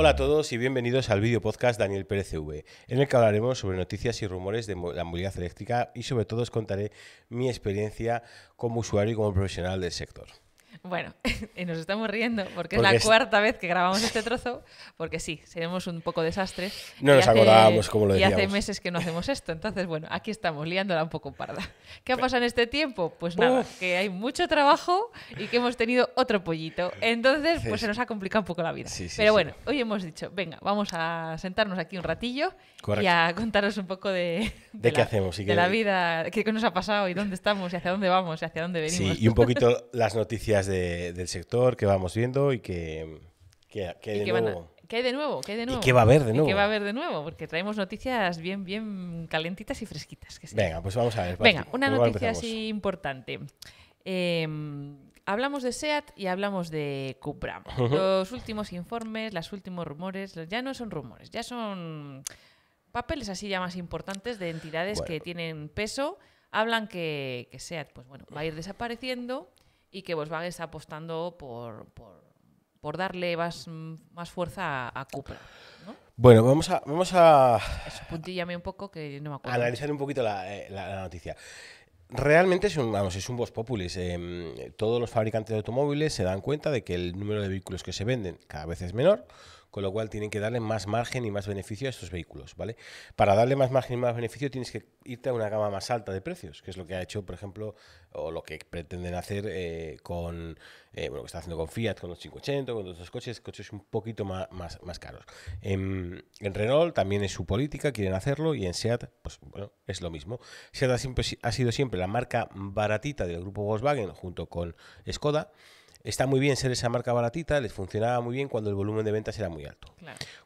Hola a todos y bienvenidos al video podcast Daniel Pérez V, en el que hablaremos sobre noticias y rumores de la movilidad eléctrica y sobre todo os contaré mi experiencia como usuario y como profesional del sector. Bueno, y nos estamos riendo porque, es la cuarta vez que grabamos este trozo, porque sí, seremos un poco desastres. No nos acordábamos como lo decíamos. Y hace meses que no hacemos esto, entonces bueno, aquí estamos liándola un poco parda. ¿Qué ha pasado en este tiempo? Pues nada, que hay mucho trabajo y que hemos tenido otro pollito. Entonces, pues se nos ha complicado un poco la vida. Pero bueno, hoy hemos dicho, venga, vamos a sentarnos aquí un ratillo y a contaros un poco de, de, qué la, hacemos y de la vida, qué nos ha pasado y dónde estamos y hacia dónde vamos y hacia dónde venimos. Sí, y un poquito las noticias de del sector que vamos viendo y que, ¿Qué hay de nuevo? ¿Qué de nuevo? qué va a haber de nuevo? qué va a haber de nuevo? Porque traemos noticias bien, bien calentitas y fresquitas. Venga, pues vamos a ver. Venga, una noticia así importante. Em, hablamos de SEAT y hablamos de Cupra. Los últimos informes, los últimos rumores, ya no son rumores, ya son papeles así ya más importantes de entidades que tienen peso. Hablan que, que SEAT pues bueno, va a ir desapareciendo y que Volkswagen está apostando por, por, darle más, fuerza a, Cooper. Cupra. Bueno, vamos a. Vamos a puntillame un poco que no me acuerdo. Analizar un poquito la, eh, noticia. Realmente es un, vamos, es un populis. Eh, todos los fabricantes de automóviles se dan cuenta de que el número de vehículos que se venden cada vez es menor con lo cual tienen que darle más margen y más beneficio a estos vehículos, ¿vale? Para darle más margen y más beneficio tienes que irte a una gama más alta de precios, que es lo que ha hecho, por ejemplo, o lo que pretenden hacer eh, con, eh, que está haciendo con Fiat, con los 580, con otros coches, coches un poquito más, más, más caros. En, Renault también es su política, quieren hacerlo, y en Seat, pues bueno, es lo mismo. Seat siempre, ha sido siempre la marca baratita del grupo Volkswagen junto con Skoda. Está muy bien ser esa marca baratita, les funcionaba muy bien cuando el volumen de ventas era muy alto.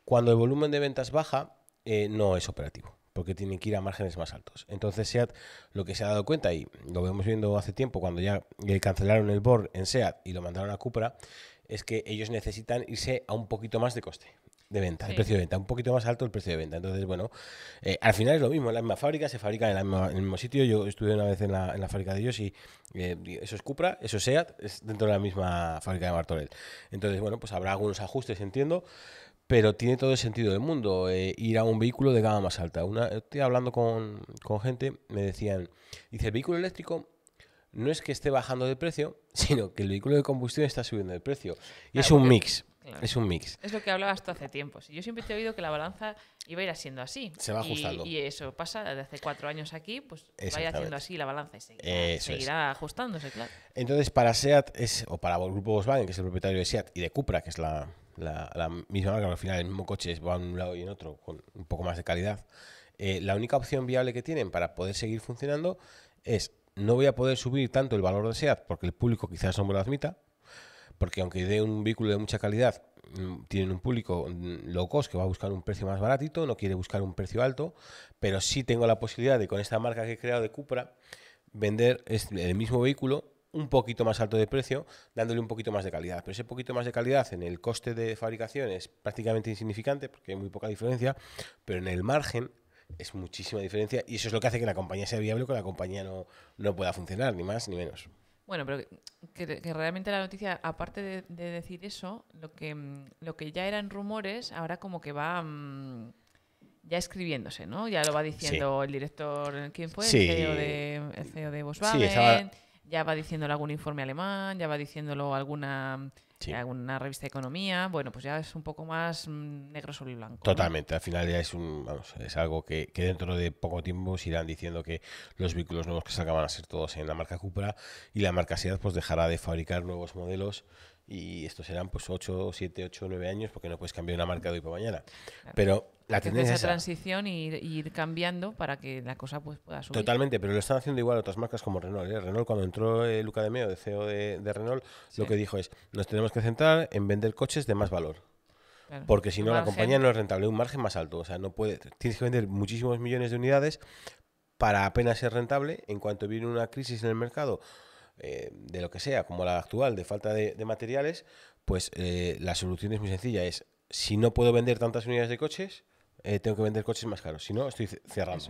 Cuando el volumen de ventas baja, eh, no es operativo porque tienen que ir a márgenes más altos. Entonces SEAT lo que se ha dado cuenta, y lo vemos viendo hace tiempo cuando ya eh, cancelaron el board en SEAT y lo mandaron a Cupra, es que ellos necesitan irse a un poquito más de coste de venta, el precio de venta, un poquito más alto el precio de venta. Entonces, bueno, eh, al final es lo mismo, en la misma fábrica, se fabrica en, el mismo sitio. Yo estuve una vez en la, fábrica de ellos y eh, eso es Cupra, eso es SEAT, es dentro de la misma fábrica de Martorell. Entonces, bueno, pues habrá algunos ajustes, entiendo, pero tiene todo el sentido del mundo eh, ir a un vehículo de gama más alta. Una, estoy hablando con, gente, me decían, dice, el vehículo eléctrico no es que esté bajando de precio, sino que el vehículo de combustión está subiendo de precio. Y es un mix. Es un mix. Es lo que hablabas tú hace tiempo. Yo siempre te he oído que la balanza iba a ir haciendo así. Se va ajustando. Y, y eso pasa desde hace cuatro años aquí, pues va a ir haciendo así la balanza y seguirá, ajustándose, claro. Entonces, para SEAT, es, o para el grupo Volkswagen, que es el propietario de SEAT, y de Cupra, que es la, misma marca, al final el mismo coche va a un lado y en otro, con un poco más de calidad, eh, la única opción viable que tienen para poder seguir funcionando es no voy a poder subir tanto el valor de SEAT porque el público quizás no me lo admita, porque aunque dé un vehículo de mucha calidad, mm, tienen un público mm, locos que va a buscar un precio más baratito, no quiere buscar un precio alto, pero sí tengo la posibilidad de con esta marca que he creado de Cupra vender el mismo vehículo un poquito más alto de precio, dándole un poquito más de calidad. Pero ese poquito más de calidad en el coste de fabricación es prácticamente insignificante porque hay muy poca diferencia, pero en el margen es muchísima diferencia y eso es lo que hace que la compañía sea viable o que la compañía no, no pueda funcionar, ni más ni menos. Bueno, pero que, realmente la noticia, aparte de, decir eso, lo que, mm, lo que ya eran rumores, ahora como que va mm, ya escribiéndose, ¿no? Ya lo va diciendo el director, ¿quién fue? El, CEO de, el CEO de Volkswagen. Ya va diciéndolo algún informe alemán, ya va diciéndolo alguna Alguna eh, revista de economía, bueno, pues ya es un poco más mm, negro sobre blanco. Totalmente, al final ya es, un, es algo que, que, dentro de poco tiempo se irán diciendo que los vehículos nuevos que se acaban a ser todos en la marca Cupra y la marca Seat pues dejará de fabricar nuevos modelos y estos serán pues 8, 7, 8, 9 años porque no puedes cambiar una marca de hoy para mañana. Pero la tendencia esa transición y ir, cambiando para que la cosa pues, pueda subir. Totalmente, pero lo están haciendo igual otras marcas como Renault. ¿eh? Renault, cuando entró eh, Luca de Meo, de CEO de, Renault, lo que dijo es, nos tenemos que centrar en vender coches de más valor. Porque si no, la compañía no es rentable, un margen más alto. O sea, no puede, tienes que vender muchísimos millones de unidades para apenas ser rentable. En cuanto viene una crisis en el mercado, eh, de lo que sea, como la actual, de falta de, materiales, pues la solución es muy sencilla. Es, si no puedo vender tantas unidades de coches, eh, tengo que vender coches más caros. Si no, estoy cerrando.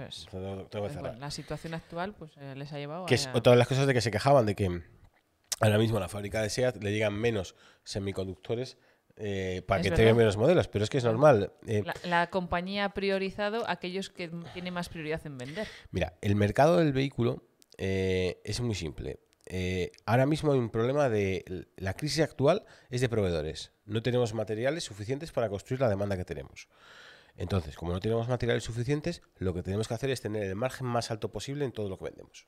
la situación actual pues, eh, les ha llevado que a... otra de las cosas de que se quejaban de que ahora mismo a la fábrica de SEAT le llegan menos semiconductores eh, para que tengan menos modelos, pero es que es normal. La, compañía ha priorizado aquellos que tienen más prioridad en vender. Mira, el mercado del vehículo es muy simple. ahora mismo hay un problema de la crisis actual es de proveedores. No tenemos materiales suficientes para construir la demanda que tenemos. Entonces, como no tenemos materiales suficientes, lo que tenemos que hacer es tener el margen más alto posible en todo lo que vendemos.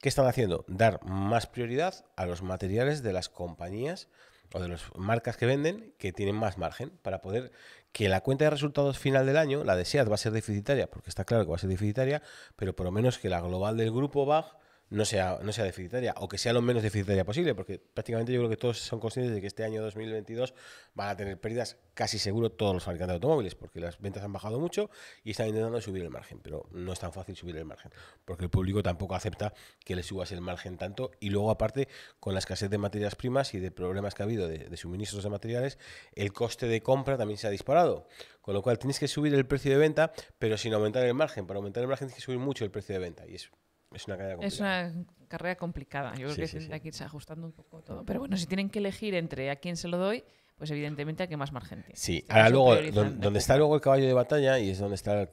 ¿Qué están haciendo? Dar más prioridad a los materiales de las compañías o de las marcas que venden que tienen más margen para poder que la cuenta de resultados final del año, la de va a ser deficitaria, porque está claro que va a ser deficitaria, pero por lo menos que la global del grupo BAG no sea, no sea deficitaria o que sea lo menos deficitaria posible, porque prácticamente yo creo que todos son conscientes de que este año 2022 van a tener pérdidas casi seguro todos los fabricantes de automóviles, porque las ventas han bajado mucho y están intentando subir el margen, pero no es tan fácil subir el margen, porque el público tampoco acepta que le subas el margen tanto y luego aparte con la escasez de materias primas y de problemas que ha habido de, de suministros de materiales, el coste de compra también se ha disparado, con lo cual tienes que subir el precio de venta, pero sin aumentar el margen, para aumentar el margen tienes que subir mucho el precio de venta y es es una carrera complicada. Yo creo que hay que irse ajustando un poco todo. Pero bueno, si tienen que elegir entre a quién se lo doy, pues evidentemente a qué más margen tiene. Sí, ahora luego, donde, está luego el caballo de batalla y es donde está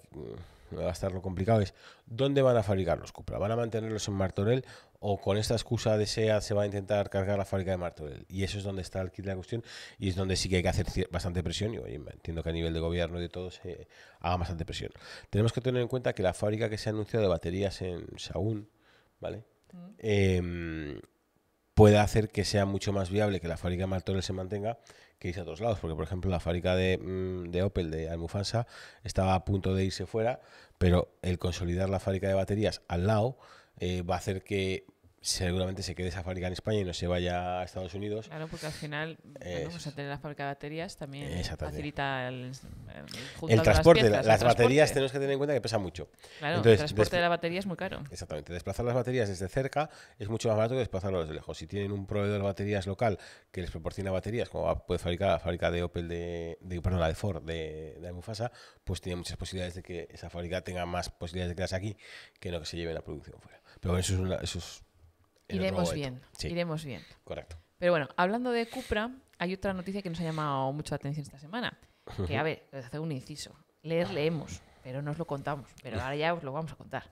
va a estar lo complicado es dónde van a fabricar los Cupra. ¿Van a mantenerlos en Martorell o con esta excusa de SEAD se va a intentar cargar la fábrica de Martorell? Y eso es donde está el kit de la cuestión y es donde sí que hay que hacer bastante presión. Y entiendo que a nivel de gobierno y de todo se haga bastante presión. Tenemos que tener en cuenta que la fábrica que se ha anunciado de baterías en Saúl, ¿vale? Mm. Em, puede hacer que sea mucho más viable que la fábrica de Martorell se mantenga irse a otros lados, porque por ejemplo la fábrica mm, de, Opel de Almufansa estaba a punto de irse fuera, pero el consolidar la fábrica de baterías al lado eh, va a hacer que seguramente se quede esa fábrica en España y no se vaya a Estados Unidos. Claro, porque al final vamos a tener la fábrica de baterías también facilita el, el, transporte. Las, baterías tenemos que tener en cuenta que pesa mucho. Claro, Entonces, el transporte de la batería es muy caro. Exactamente. Desplazar las baterías desde cerca es mucho más barato que desplazarlo desde lejos. Si tienen un proveedor de baterías local que les proporciona baterías, como puede fabricar la fábrica de Opel de, de la de Ford de, de Mufasa, pues tiene muchas posibilidades de que esa fábrica tenga más posibilidades de quedarse aquí que no que se lleve la producción fuera. Pero eso es, una, eso es Iremos bien, iremos bien. Correcto. Pero bueno, hablando de Cupra, hay otra noticia que nos ha llamado mucho la atención esta semana. Que, a ver, hace un inciso. Leer leemos, pero no os lo contamos. Pero ahora ya os lo vamos a contar.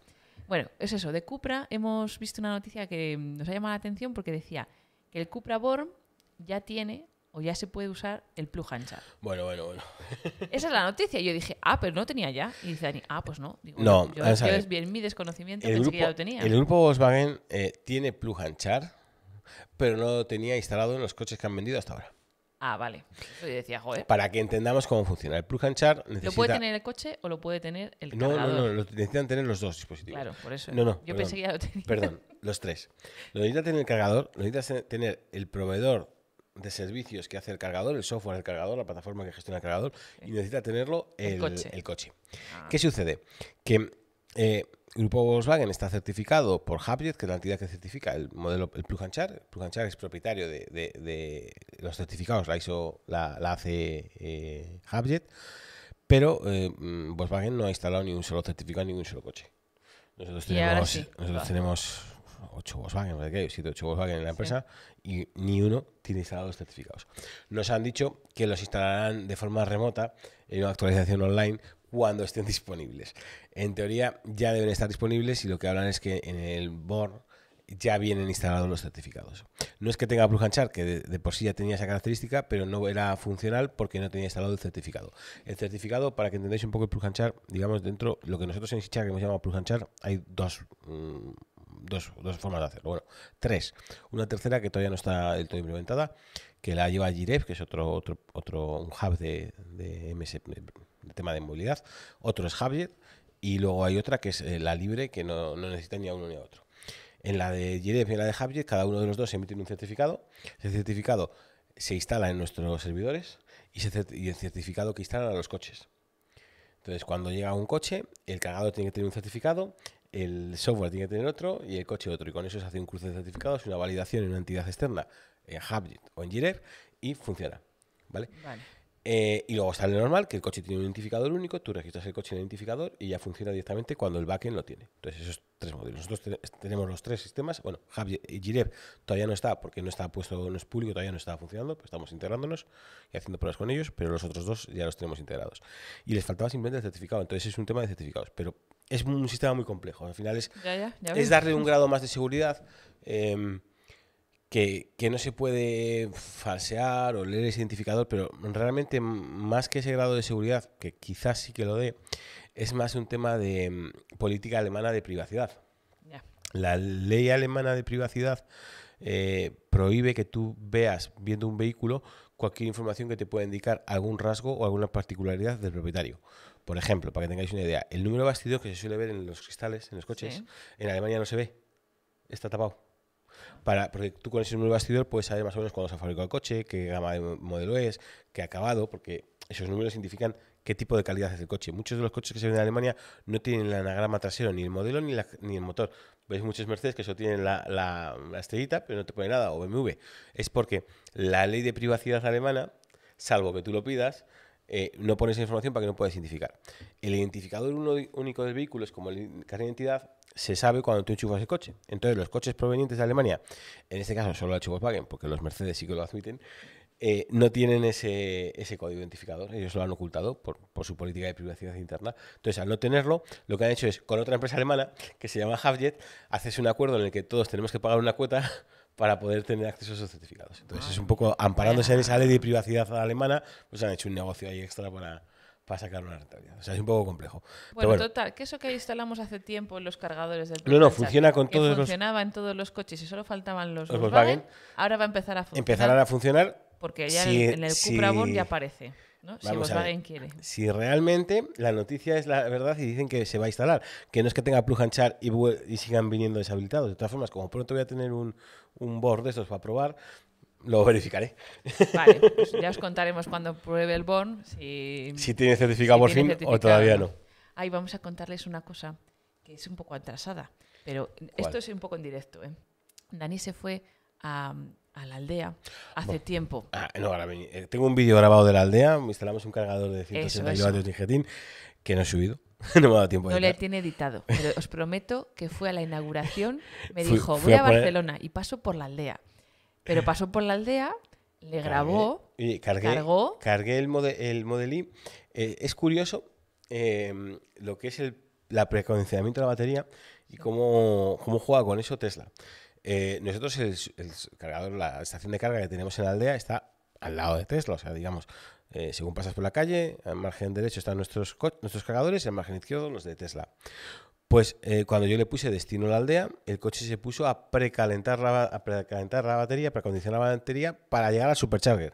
Bueno, es eso. De Cupra hemos visto una noticia que nos ha llamado la atención porque decía que el Cupra Born ya tiene o ya se puede usar el plug and Bueno, bueno, bueno. Esa es la noticia. Yo dije, ah, pero no tenía ya. Y dice Dani, ah, pues no. Digo, no, yo, yo es bien mi desconocimiento, el pensé grupo, que ya lo tenía. El grupo Volkswagen eh, tiene plug and pero no lo tenía instalado en los coches que han vendido hasta ahora. Ah, vale. Yo decía, joder. Para que entendamos cómo funciona. El plug and char necesita... ¿Lo puede tener el coche o lo puede tener el cargador? No, no, no. Lo necesitan tener los dos dispositivos. Claro, por eso. No, no. Yo pensé que ya lo tenía. Perdón, los tres. Lo necesita tener el cargador, lo necesita tener el proveedor de servicios que hace el cargador, el software del cargador, la plataforma que gestiona el cargador, y necesita tenerlo el, coche. Ah. ¿Qué sucede? Que el eh, Grupo Volkswagen está certificado por Hubjet, que es la entidad que certifica el modelo, el Plug Char. es propietario de, los certificados, la ISO la, eh, hace Hubjet. pero eh, mm, Volkswagen no ha instalado ni un solo certificado ni un solo coche. nosotros tenemos 8 Volkswagen, no qué, Volkswagen en la empresa y ni uno tiene instalados certificados. Nos han dicho que los instalarán de forma remota en una actualización online cuando estén disponibles. En teoría ya deben estar disponibles y lo que hablan es que en el board ya vienen instalados los certificados. No es que tenga Plug and que de, por sí ya tenía esa característica, pero no era funcional porque no tenía instalado el certificado. El certificado, para que entendáis un poco el Plug digamos dentro, lo que nosotros en Sichar hemos llamado hay dos mm, dos, formas de hacerlo. Bueno, tres. Una tercera que todavía no está del todo implementada, que la lleva Girev que es otro, otro, otro hub de, de, tema de movilidad. Otro es Hubjet. Y luego hay otra que es eh, la libre, que no, no necesita ni a uno ni a otro. En la de Girev y en la de Hubjet, cada uno de los dos emite un certificado. Ese certificado se instala en nuestros servidores y, y el certificado que instalan a los coches. Entonces, cuando llega un coche, el cargador tiene que tener un certificado, el software tiene que tener otro y el coche otro. Y con eso se hace un cruce de certificados y una validación en una entidad externa, en HubJet o en Jirer, y funciona. ¿Vale? Eh, y luego sale normal, que el coche tiene un identificador único, tú registras el coche en el identificador y ya funciona directamente cuando el backend lo tiene. Entonces, esos tres modelos. Nosotros tenemos los tres sistemas. Bueno, HubJet y Jireb todavía no está porque no está puesto, no es público, todavía no está funcionando, pues estamos integrándonos y haciendo pruebas con ellos, pero los otros dos ya los tenemos integrados. Y les faltaba simplemente el certificado, entonces es un tema de certificados. Pero es un sistema muy complejo. Al final es, darle un grado más de seguridad em, que, no se puede falsear o leer ese identificador, pero realmente más que ese grado de seguridad, que quizás sí que lo dé, es más un tema de em, política alemana de privacidad. La ley alemana de privacidad eh, prohíbe que tú veas viendo un vehículo cualquier información que te pueda indicar algún rasgo o alguna particularidad del propietario. Por ejemplo, para que tengáis una idea, el número bastidor que se suele ver en los cristales, en los coches, en Alemania no se ve. Está tapado. Para, porque tú con ese número bastidor puedes saber más o menos cuándo se ha fabricado el coche, qué gama de modelo es, qué acabado, porque esos números significan qué tipo de calidad es el coche. Muchos de los coches que se venden en Alemania no tienen el anagrama trasero, ni el modelo ni, el motor. Veis muchos Mercedes que solo tienen la, la, estrellita, pero no te pone nada, o BMW. Es porque la ley de privacidad alemana, salvo que tú lo pidas, eh, no pones esa información para que no puedas identificar. El identificador único de vehículos, como el carnet de identidad, se sabe cuando tú enchufas el coche. Entonces, los coches provenientes de Alemania, en este caso solo la Volkswagen, porque los Mercedes sí que lo admiten, eh, no tienen ese, ese, código identificador, ellos lo han ocultado por, su política de privacidad interna. Entonces, al no tenerlo, lo que han hecho es, con otra empresa alemana, que se llama Havjet, haces un acuerdo en el que todos tenemos que pagar una cuota para poder tener acceso a esos certificados. Entonces, es un poco amparándose en esa ley de privacidad alemana, pues han hecho un negocio ahí extra para, para sacar una rentabilidad. O sea, es un poco complejo. Bueno, total, que eso que instalamos hace tiempo en los cargadores del No, no, funciona con funcionaba en todos los coches y solo faltaban los, Volkswagen, Ahora va a empezar a funcionar. Empezarán a funcionar. Porque ya en el, Cupra ya aparece. ¿no? si Volkswagen quiere. Si realmente la noticia es la verdad y dicen que se va a instalar, que no es que tenga plug and y, sigan viniendo deshabilitados. De todas formas, como pronto voy a tener un, un board de estos para probar, lo verificaré. Vale, pues ya os contaremos cuando pruebe el born si, tiene certificado por fin o todavía no. Ahí vamos a contarles una cosa que es un poco atrasada, pero esto es un poco en directo. ¿eh? Dani se fue a, la aldea hace tiempo. Ah, no, ahora eh, tengo un vídeo grabado de la aldea, instalamos un cargador de 160 kilovatios de tijetín que no he subido. no me ha dado tiempo. No le tiene editado, pero os prometo que fue a la inauguración, me dijo, voy a, Barcelona y paso por la aldea. Pero pasó por la aldea, le grabó, cargué, cargué, el, mode, Model eh, es curioso em, lo que es el la precondicionamiento de la batería y cómo, cómo juega con eso Tesla. Eh, nosotros, el, cargador, la estación de carga que tenemos en la aldea está al lado de Tesla, o sea, digamos, eh, según pasas por la calle, al margen derecho están nuestros, nuestros cargadores y al margen izquierdo los de Tesla. Pues eh, cuando yo le puse destino a la aldea, el coche se puso a precalentar la, a precalentar la batería, precondicionar la batería para llegar al supercharger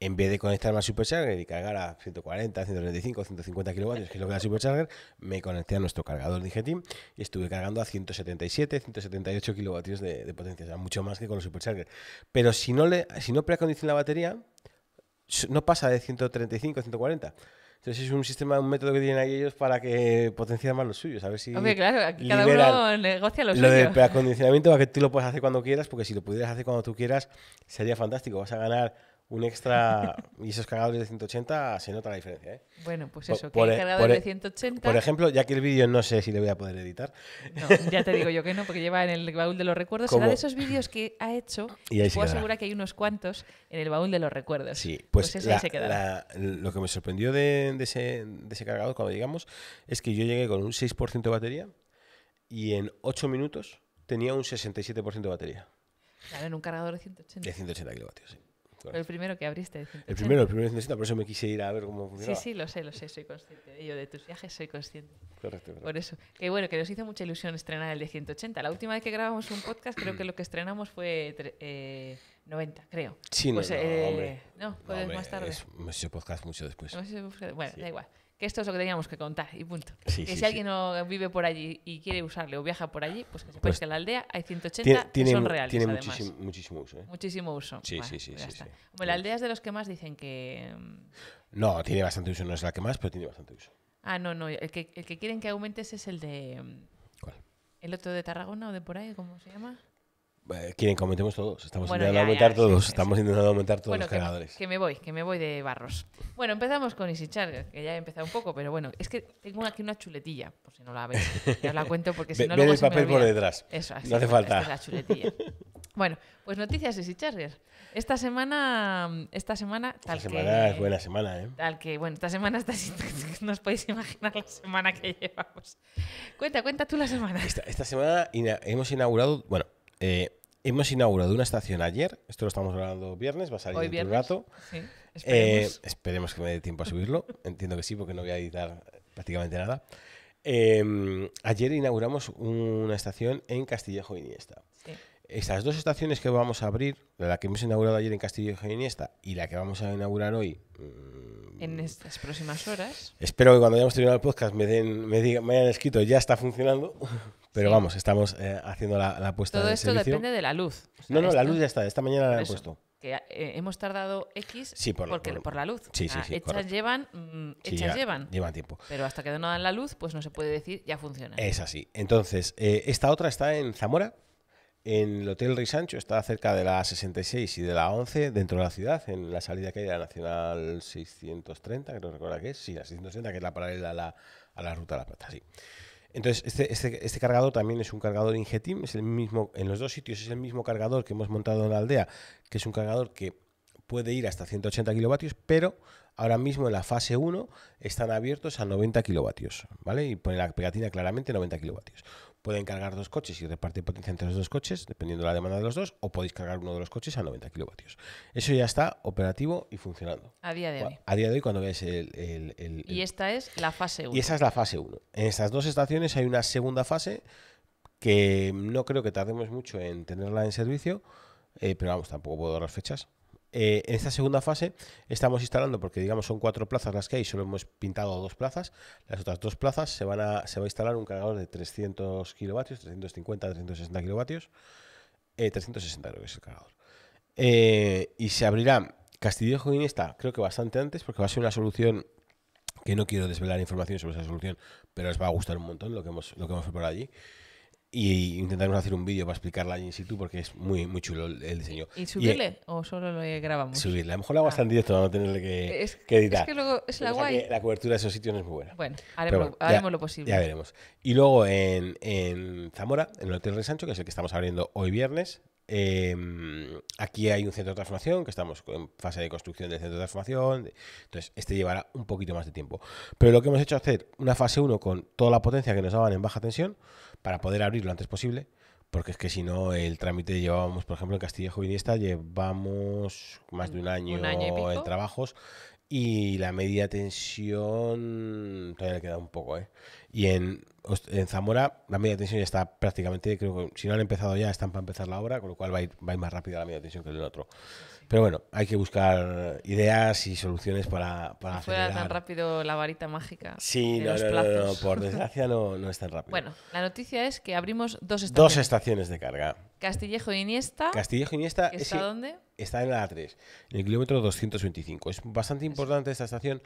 en vez de conectarme al supercharger y cargar a 140, 135, 150 kilovatios, que es lo que da supercharger, me conecté a nuestro cargador Digitim y estuve cargando a 177, 178 kilovatios de, potencia, o sea, mucho más que con los supercharger. Pero si no, le, si no preacondiciona la batería, no pasa de 135, 140. Entonces es un sistema, un método que tienen ahí ellos para que potencien más los suyos. A ver si. Hombre, claro, aquí cada uno negocia los lo Lo de preacondicionamiento que tú lo puedes hacer cuando quieras, porque si lo pudieras hacer cuando tú quieras, sería fantástico. Vas a ganar un extra y esos cargadores de 180 se nota la diferencia. ¿eh? Bueno, pues eso, que el cargador e- de 180. Por ejemplo, ya que el vídeo no sé si le voy a poder editar. No, ya te digo yo que no, porque lleva en el baúl de los recuerdos. Será de esos vídeos que ha hecho. Y ahí puedo asegurar que hay unos cuantos en el baúl de los recuerdos. Sí, pues, pues Lo que me sorprendió de, ese, cargador cuando llegamos es que yo llegué con un 6% de batería y en 8 minutos tenía un 67% de batería. Claro, en un cargador de 180. De 180 kilovatios, sí. El primero que abriste. El primero, el primero de por eso me quise ir a ver cómo funcionaba. Sí, sí, lo sé, lo sé, soy consciente de ello, de tus viajes soy consciente. Correcto, Por eso. Que bueno, que nos hizo mucha ilusión estrenar el de 180. La última vez que grabamos un podcast, creo que lo que estrenamos fue eh, 90, creo. Sí, pues, no, no, eh, hombre. No, pues más tarde. Es, hemos hecho podcast mucho después. bueno, da igual que esto es lo que teníamos que contar y punto. que si alguien vive por allí y quiere usarle o viaja por allí, pues que pues que en la aldea hay 180 tiene, son reales. Tiene además. Muchísimo, uso. ¿eh? Muchísimo uso. Sí, sí, sí, pues sí, la aldea es de los que más dicen que. Mm, no, tiene bastante uso, no es la que más, pero tiene bastante uso. Ah, no, no. El que, el que quieren que aumentes es el de. Mm, ¿Cuál? ¿El otro de Tarragona o de por ahí? ¿Cómo se llama? Eh, quieren que aumentemos todos. Estamos intentando aumentar todos. Estamos intentando aumentar todos los ganadores. Que, que, me voy, que me voy de barros. Bueno, empezamos con Easy Charger, que ya he empezado un poco, pero bueno, es que tengo aquí una chuletilla, por si no la veis. Ya os la cuento porque si no luego el papel por detrás. Eso, así, No hace falta. la chuletilla. Bueno, pues noticias Easy Esta semana, esta semana, tal esta semana es buena semana, ¿eh? Tal que, bueno, esta semana está, no os podéis imaginar la semana que llevamos. Cuenta, cuenta tú la semana. Esta, semana hemos inaugurado, bueno, eh, hemos inaugurado una estación ayer, esto lo estamos hablando viernes, va a salir en un rato. Eh, esperemos. que me dé tiempo a subirlo, entiendo que sí, porque no voy a editar prácticamente nada. Em, ayer inauguramos una estación en Castillejo Iniesta. Sí. Estas dos estaciones que vamos a abrir, la que hemos inaugurado ayer en Castillejo Iniesta y la que vamos a inaugurar hoy. Mm, en estas próximas horas. Espero que cuando hayamos terminado el podcast me, den, me, digan, me hayan escrito ya está funcionando. Pero vamos, estamos eh, haciendo la, la puesta Todo esto depende de la luz. no, no, la luz ya está. Esta mañana la he puesto. Eh, hemos tardado X por, la luz. Sí, sí, sí. Mm, llevan, llevan. tiempo. Pero hasta que no dan la luz, pues no se puede decir ya funciona. Es así. Entonces, eh, esta otra está en Zamora, en el Hotel Rey Sancho, está cerca de la 66 y de la 11, dentro de la ciudad, en la salida que hay de la Nacional 630, que no recuerda que es. Sí, la 630, que es la paralela a la, a la Ruta de la Plata, sí. Entonces, este, este, este, cargador también es un cargador Ingetim, es el mismo, en los dos sitios es el mismo cargador que hemos montado en la aldea, que es un cargador que puede ir hasta 180 kilovatios, pero Ahora mismo en la fase 1 están abiertos a 90 kilovatios, ¿vale? Y pone la pegatina claramente 90 kilovatios. Pueden cargar dos coches y repartir potencia entre los dos coches, dependiendo de la demanda de los dos, o podéis cargar uno de los coches a 90 kilovatios. Eso ya está operativo y funcionando. A día de hoy. A día de hoy, cuando veáis el, Y esta es la fase 1. Y esa es la fase 1. En estas dos estaciones hay una segunda fase que no creo que tardemos mucho en tenerla en servicio, eh, pero vamos, tampoco puedo dar las fechas. Eh, en esta segunda fase estamos instalando, porque digamos son cuatro plazas las que hay, solo hemos pintado dos plazas, las otras dos plazas se, van se va a instalar un cargador de 300 kilovatios, 350, 360 kilovatios, 360 eh, creo que es el cargador. Eh, y se abrirá Castillejo Iniesta, creo que bastante antes, porque va a ser una solución que no quiero desvelar información sobre esa solución, pero os va a gustar un montón lo que hemos, lo que hemos allí y intentaremos hacer un vídeo para explicarla in situ porque es muy, muy chulo el, diseño. ¿Y subirle o solo lo grabamos? Subirle. A lo mejor lo hago ah. hasta en directo para no tenerle que, que, editar. Es que luego es la guay. la cobertura de esos sitios no es muy buena. Bueno, haremos, lo posible. Ya veremos. Y luego en, en Zamora, en el Hotel Resancho, que es el que estamos abriendo hoy viernes, em, aquí hay un centro de transformación, que estamos en fase de construcción del centro de transformación. Entonces, este llevará un poquito más de tiempo. Pero lo que hemos hecho es hacer una fase 1 con toda la potencia que nos daban en baja tensión, para poder abrir lo antes posible, porque es que si no, el trámite llevábamos, por ejemplo, en y Jovinista, llevamos más de un año, ¿Un año en trabajos y la media tensión todavía le queda un poco, ¿eh? Y en, en Zamora la media tensión ya está prácticamente, creo que si no han empezado ya, están para empezar la obra, con lo cual va a ir, va a más rápido la media tensión que el otro. Pero bueno, hay que buscar ideas y soluciones para, para no fuera tan rápido la varita mágica. Sí, de no, los no, no, por desgracia no, no es tan rápido. Bueno, la noticia es que abrimos dos estaciones. Dos estaciones de carga. Castillejo y Iniesta. Castillejo y Iniesta. ¿Está dónde? Está en la A3, en el kilómetro 225. Es bastante importante esta estación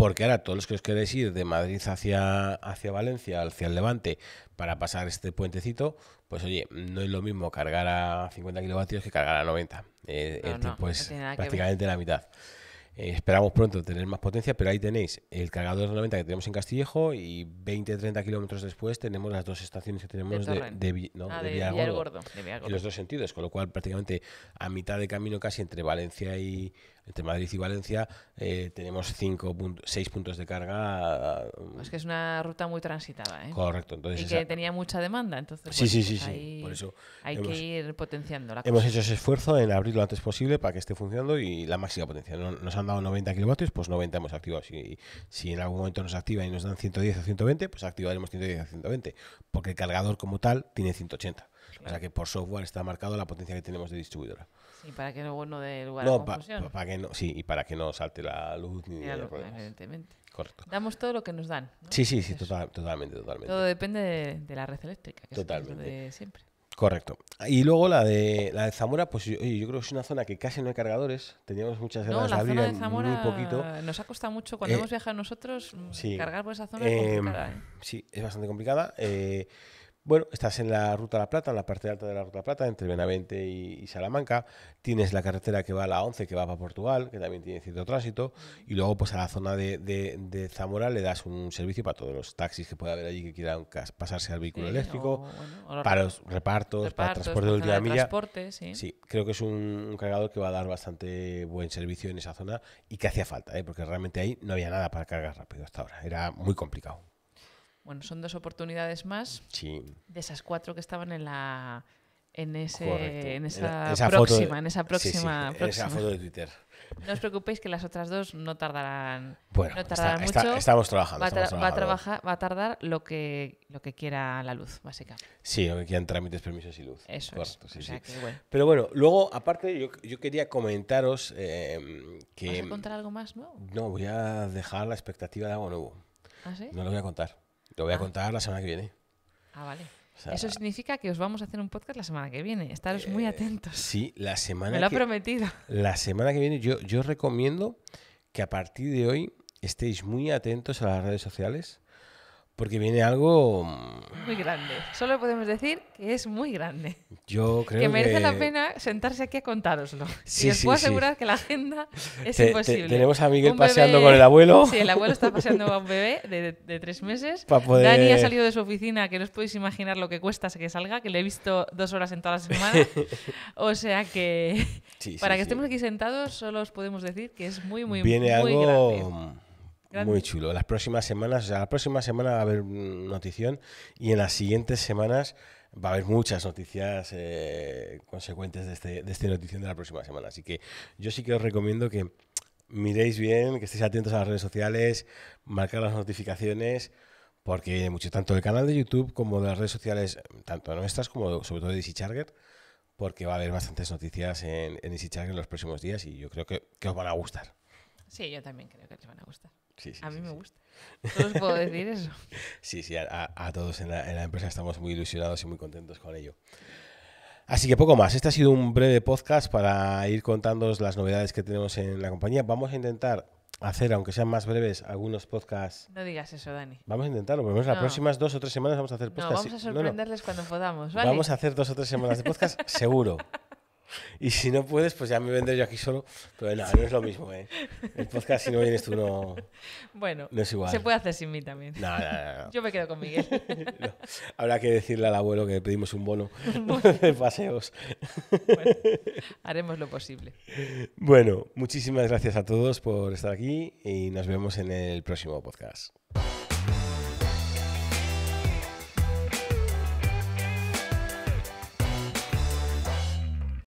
porque ahora todos los que os queréis ir de Madrid hacia, hacia Valencia, hacia el Levante, para pasar este puentecito, pues oye, no es lo mismo cargar a 50 kilovatios que cargar a 90. el tiempo es prácticamente la mitad. Eh, esperamos pronto tener más potencia, pero ahí tenéis el cargador de 90 que tenemos en Castillejo y 20-30 kilómetros después tenemos las dos estaciones que tenemos de, ah, de, de, en los dos sentidos, con lo cual prácticamente a mitad de camino casi entre Valencia y entre Madrid y Valencia eh, tenemos cinco seis puntos de carga. Mm, es que es una ruta muy transitada, ¿eh? Correcto. y que tenía mucha demanda, entonces. Sí, pues sí, sí, hay que ir potenciando la Hemos hecho ese esfuerzo en abrirlo lo antes posible para que esté funcionando y la máxima potencia. Nos han dado 90 kilovatios, pues 90 hemos activado. Si, si en algún momento nos activa y nos dan 110 o 120, pues activaremos 110 o 120, porque el cargador como tal tiene 180. O sea que por software está marcado la potencia que tenemos de distribuidora. Sí, para que luego no dé lugar a confusión. para que no, sí, y para que no salte la luz ni, nada evidentemente. Correcto. Damos todo lo que nos dan. Sí, sí, sí, totalmente, totalmente. Todo depende de, la red eléctrica, que totalmente. es de siempre. Correcto. Y luego la de, la de Zamora, pues yo creo que es una zona que casi no hay cargadores. Teníamos muchas ganas no, la zona de Zamora muy poquito. Nos ha costado mucho cuando eh, hemos viajado nosotros cargar por esa zona. es em, complicada, ¿eh? Sí, es bastante complicada. Eh, bueno, estás en la Ruta de la Plata, en la parte alta de la Ruta de la Plata, entre Benavente y, Salamanca. Tienes la carretera que va a la 11, que va para Portugal, que también tiene cierto tránsito. Y luego, pues a la zona de, Zamora le das un servicio para todos los taxis que pueda haber allí que quieran pasarse al vehículo eléctrico, para los repartos, para el transporte de última milla. Sí. creo que es un, un, cargador que va a dar bastante buen servicio en esa zona y que hacía falta, ¿eh? porque realmente ahí no había nada para cargar rápido hasta ahora. Era muy complicado. Bueno, son dos oportunidades más de esas cuatro que estaban en la en, ese, esa, próxima, en esa próxima, foto de Twitter. No os preocupéis que las otras dos no tardarán, mucho. estamos trabajando. Va, a trabajar, va, a tardar lo que, lo que quiera la luz, básicamente. Sí, lo que quieran trámites, permisos y luz. Eso Pero bueno, luego, aparte, yo, quería comentaros em, que... ¿Vas a contar algo más nuevo? No, voy a dejar la expectativa de algo nuevo. ¿Ah, sí? No lo voy a contar. Lo voy a ah. contar la semana que viene. Ah, vale. Eso significa que os vamos a hacer un podcast la semana que viene. Estaros muy eh, atentos. Sí, la semana. Me lo ha prometido. La semana que viene yo, yo recomiendo que a partir de hoy estéis muy atentos a las redes sociales porque viene algo... Mm, muy grande. Solo podemos decir que es muy grande. Yo creo que... merece la pena sentarse aquí a contároslo. Sí, y os puedo asegurar que la agenda es imposible. tenemos a Miguel paseando con el abuelo. Sí, el abuelo está paseando con un bebé de, tres meses. Dani ha salido de su oficina, que no os podéis imaginar lo que cuesta que salga, que le he visto dos horas en toda la semana. o sea que... para que estemos aquí sentados, solo os podemos decir que es muy, muy, viene algo... Mm, muy chulo. Las próximas semanas, o sea, la próxima semana va a haber notición y en las siguientes semanas va a haber muchas noticias eh, consecuentes de, este, de esta notición de la próxima semana. Así que yo sí que os recomiendo que miréis bien, que estéis atentos a las redes sociales, marcar las notificaciones, porque mucho, tanto del canal de YouTube como de las redes sociales, tanto nuestras como sobre todo de Easy Charger, porque va a haber bastantes noticias en, en Charger en los próximos días y yo creo que, os van a gustar. Sí, yo también creo que os van a gustar a mí me gusta. No os puedo decir eso. sí, sí, a, todos en la, empresa estamos muy ilusionados y muy contentos con ello. Así que poco más. Este ha sido un breve podcast para ir contándoos las novedades que tenemos en la compañía. Vamos a intentar hacer, aunque sean más breves, algunos podcasts. No digas eso, Dani. Vamos a intentarlo. Por lo menos las próximas dos o tres semanas vamos a hacer podcasts. No, vamos a sorprenderles cuando podamos, ¿vale? Vamos a hacer dos o tres semanas de podcast seguro. Y si no puedes, pues ya me vendré yo aquí solo. Pero nada, no es lo mismo, ¿eh? El podcast, si no vienes tú, no. Bueno, es igual. Se puede hacer sin mí también. yo me quedo con Miguel. Habrá que decirle al abuelo que pedimos un bono de paseos. haremos lo posible. Bueno, muchísimas gracias a todos por estar aquí y nos vemos en el próximo podcast.